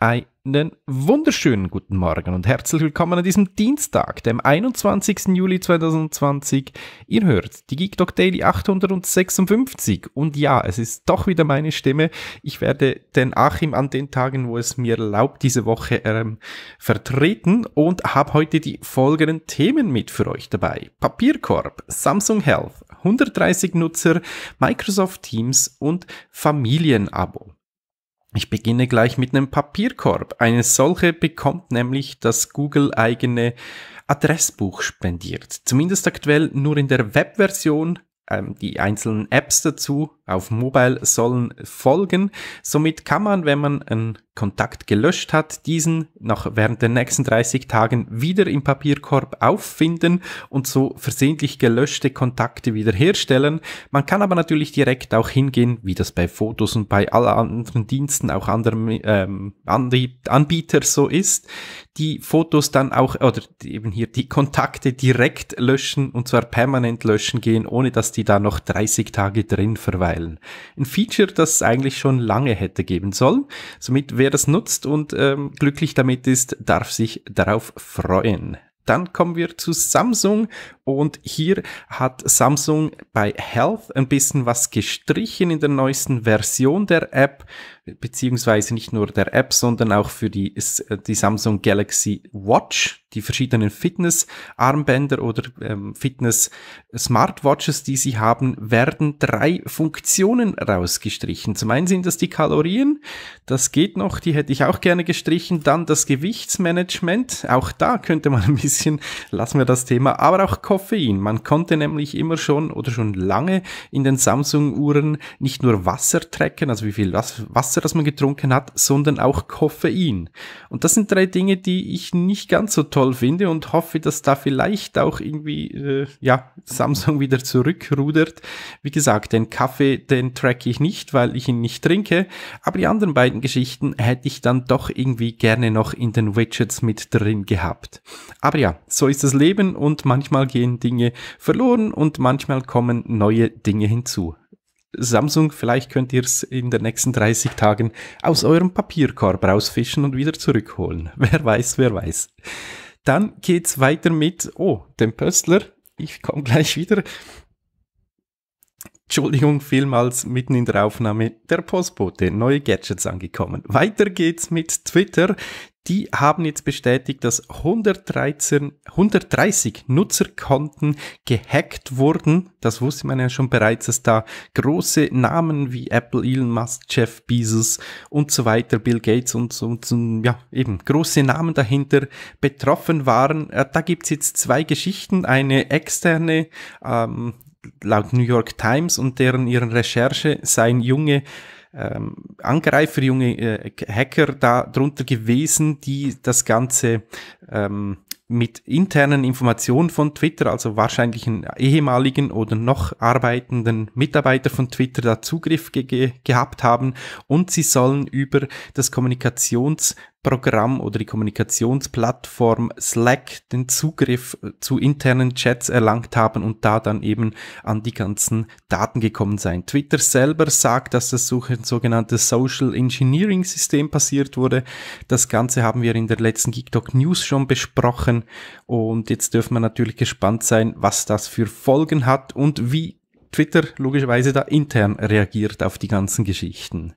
Einen wunderschönen guten Morgen und herzlich willkommen an diesem Dienstag, dem 21. Juli 2020. Ihr hört die Geek GeekDoc Daily 856 und ja, es ist doch wieder meine Stimme. Ich werde den Achim an den Tagen, wo es mir erlaubt, diese Woche ähm, vertreten und habe heute die folgenden Themen mit für euch dabei. Papierkorb, Samsung Health, 130 Nutzer, Microsoft Teams und Familienabo. Ich beginne gleich mit einem Papierkorb. Eine solche bekommt nämlich das Google eigene Adressbuch spendiert. Zumindest aktuell nur in der Webversion. Ähm, die einzelnen Apps dazu auf Mobile sollen folgen. Somit kann man, wenn man einen Kontakt gelöscht hat, diesen noch während der nächsten 30 Tagen wieder im Papierkorb auffinden und so versehentlich gelöschte Kontakte wiederherstellen. Man kann aber natürlich direkt auch hingehen, wie das bei Fotos und bei allen anderen Diensten, auch anderen ähm, Anbieter so ist, die Fotos dann auch, oder eben hier die Kontakte direkt löschen und zwar permanent löschen gehen, ohne dass die da noch 30 Tage drin verweilen mitteilen. Ein Feature, das es eigentlich schon lange hätte geben sollen. Somit, wer das nutzt und ähm, glücklich damit ist, darf sich darauf freuen. Dann kommen wir zu Samsung und hier hat Samsung bei Health ein bisschen was gestrichen in der neuesten Version der App beziehungsweise nicht nur der App, sondern auch für die, äh, die Samsung Galaxy Watch, die verschiedenen Fitness-Armbänder oder ähm, Fitness-Smartwatches, die sie haben, werden drei Funktionen rausgestrichen. Zum einen sind das die Kalorien, das geht noch, die hätte ich auch gerne gestrichen. Dann das Gewichtsmanagement, auch da könnte man ein bisschen, lassen wir das Thema, aber auch Koffein. Man konnte nämlich immer schon oder schon lange in den Samsung-Uhren nicht nur Wasser tracken, also wie viel Wasser Wasser, das man getrunken hat, sondern auch Koffein. Und das sind drei Dinge, die ich nicht ganz so toll finde und hoffe, dass da vielleicht auch irgendwie, äh, ja, Samsung wieder zurückrudert. Wie gesagt, den Kaffee, den track ich nicht, weil ich ihn nicht trinke. Aber die anderen beiden Geschichten hätte ich dann doch irgendwie gerne noch in den Widgets mit drin gehabt. Aber ja, so ist das Leben und manchmal gehen Dinge verloren und manchmal kommen neue Dinge hinzu. Samsung, vielleicht könnt ihr es in den nächsten 30 Tagen aus eurem Papierkorb rausfischen und wieder zurückholen. Wer weiß, wer weiß. Dann geht's weiter mit, oh, dem Pöstler. Ich komme gleich wieder. Entschuldigung vielmals, mitten in der Aufnahme der Postbote, neue Gadgets angekommen. Weiter geht's mit Twitter die haben jetzt bestätigt, dass 113, 130 Nutzerkonten gehackt wurden. Das wusste man ja schon bereits, dass da große Namen wie Apple, Elon Musk, Jeff Bezos und so weiter, Bill Gates und so, und so ja, eben große Namen dahinter betroffen waren. Äh, da gibt's jetzt zwei Geschichten. Eine externe, ähm, laut New York Times und deren ihren Recherche seien junge ähm, Angreifer, junge äh, Hacker da drunter gewesen, die das Ganze ähm, mit internen Informationen von Twitter, also wahrscheinlich einen ehemaligen oder noch arbeitenden Mitarbeiter von Twitter da Zugriff ge gehabt haben und sie sollen über das Kommunikations Programm oder die Kommunikationsplattform Slack den Zugriff äh, zu internen Chats erlangt haben und da dann eben an die ganzen Daten gekommen sein. Twitter selber sagt, dass das sogenannte Social Engineering System passiert wurde. Das Ganze haben wir in der letzten GeekTalk News schon besprochen und jetzt dürfen wir natürlich gespannt sein, was das für Folgen hat und wie Twitter logischerweise da intern reagiert auf die ganzen Geschichten.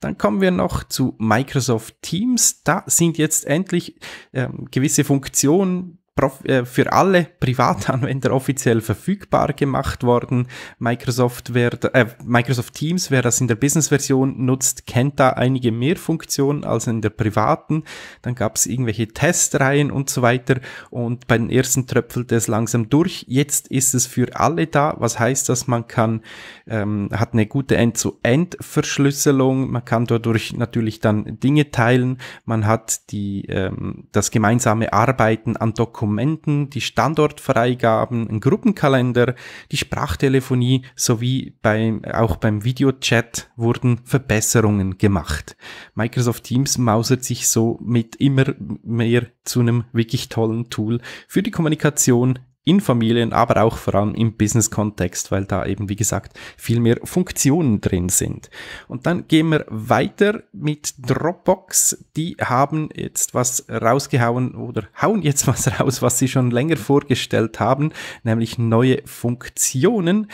Dann kommen wir noch zu Microsoft Teams. Da sind jetzt endlich ähm, gewisse Funktionen äh, für alle Privatanwender offiziell verfügbar gemacht worden. Microsoft, wer, äh, Microsoft Teams, wer das in der Business-Version nutzt, kennt da einige mehr Funktionen als in der privaten. Dann gab es irgendwelche Testreihen und so weiter. Und bei den ersten tröpfelte es langsam durch. Jetzt ist es für alle da. Was heißt das? Man kann, ähm, hat eine gute End-zu-End-Verschlüsselung. Man kann dadurch natürlich dann Dinge teilen. Man hat die, ähm, das gemeinsame Arbeiten an Dokumenten Dokumenten, die Standortfreigaben, einen Gruppenkalender, die Sprachtelefonie sowie bei, auch beim Videochat wurden Verbesserungen gemacht. Microsoft Teams mausert sich somit immer mehr zu einem wirklich tollen Tool für die Kommunikation in Familien, aber auch vor allem im Business-Kontext, weil da eben, wie gesagt, viel mehr Funktionen drin sind. Und dann gehen wir weiter mit Dropbox. Die haben jetzt was rausgehauen oder hauen jetzt was raus, was sie schon länger vorgestellt haben, nämlich neue Funktionen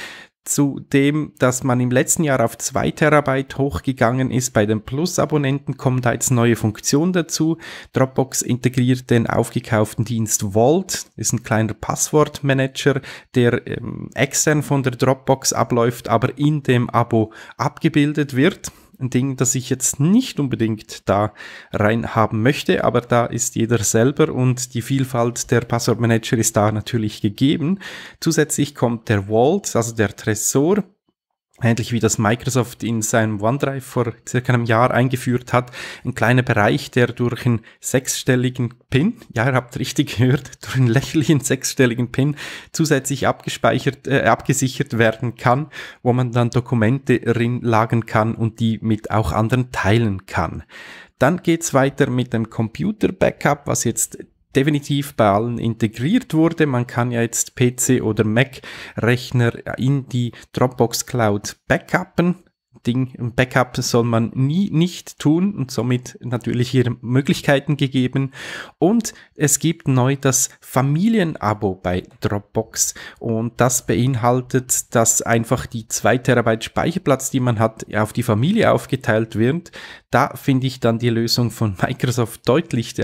zu dem, dass man im letzten Jahr auf 2 Terabyte hochgegangen ist. Bei den Plus-Abonnenten kommt da jetzt neue Funktionen dazu. Dropbox integriert den aufgekauften Dienst Vault, ist ein kleiner Passwortmanager, der ähm, extern von der Dropbox abläuft, aber in dem Abo abgebildet wird ein Ding, das ich jetzt nicht unbedingt da rein haben möchte, aber da ist jeder selber und die Vielfalt der Passwortmanager ist da natürlich gegeben. Zusätzlich kommt der Vault, also der Tresor, ähnlich wie das Microsoft in seinem OneDrive vor circa einem Jahr eingeführt hat, ein kleiner Bereich, der durch einen sechsstelligen PIN, ja, ihr habt richtig gehört, durch einen lächerlichen sechsstelligen PIN zusätzlich abgespeichert, äh, abgesichert werden kann, wo man dann Dokumente reinlagern kann und die mit auch anderen teilen kann. Dann geht's weiter mit dem Computer-Backup, was jetzt definitiv bei allen integriert wurde. Man kann ja jetzt PC oder Mac-Rechner in die Dropbox Cloud backuppen. Ding, Backup soll man nie nicht tun und somit natürlich hier Möglichkeiten gegeben. Und es gibt neu das Familienabo bei Dropbox und das beinhaltet, dass einfach die 2 Terabyte Speicherplatz, die man hat, auf die Familie aufgeteilt wird. Da finde ich dann die Lösung von Microsoft deutlich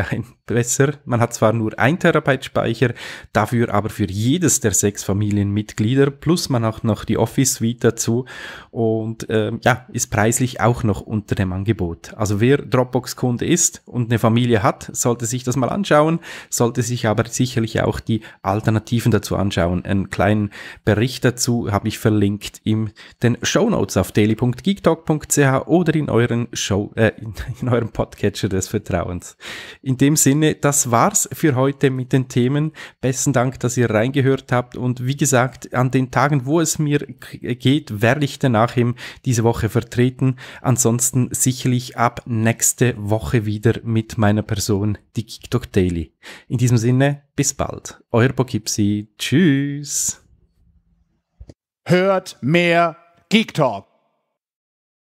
besser. Man hat zwar nur ein Terabyte Speicher, dafür aber für jedes der sechs Familienmitglieder, plus man auch noch die Office Suite dazu und ähm, ja, ist preislich auch noch unter dem Angebot. Also wer Dropbox-Kunde ist und eine Familie hat, sollte sich das mal anschauen, sollte sich aber sicherlich auch die Alternativen dazu anschauen. Einen kleinen Bericht dazu habe ich verlinkt in den Show Notes auf daily.geektalk.ch oder in euren Show, äh, in eurem Podcatcher des Vertrauens. In dem Sinn Sinne, das war's für heute mit den Themen. Besten Dank, dass ihr reingehört habt. Und wie gesagt, an den Tagen, wo es mir geht, werde ich danach eben diese Woche vertreten. Ansonsten sicherlich ab nächste Woche wieder mit meiner Person, die TikTok Daily. In diesem Sinne, bis bald. Euer Pokipsi. Tschüss. Hört mehr Geek Talk.